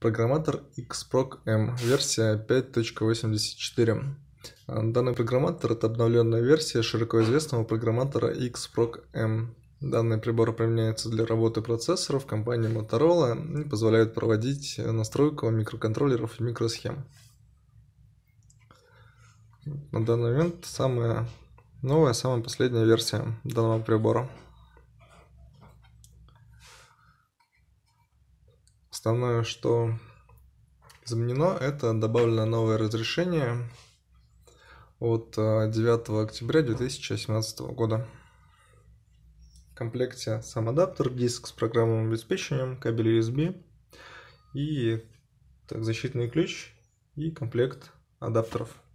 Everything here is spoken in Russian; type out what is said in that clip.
Программатор Xproc-M, версия 5.84. А, данный программатор – это обновленная версия широко известного программатора Xproc-M. Данный прибор применяется для работы процессоров компании Motorola и позволяет проводить настройку микроконтроллеров и микросхем. На данный момент самая новая, самая последняя версия данного прибора. Основное, что изменено, это добавлено новое разрешение от 9 э, октября 2017 года. В комплекте сам адаптер, диск с программным обеспечением, кабель USB и так, защитный ключ и комплект адаптеров.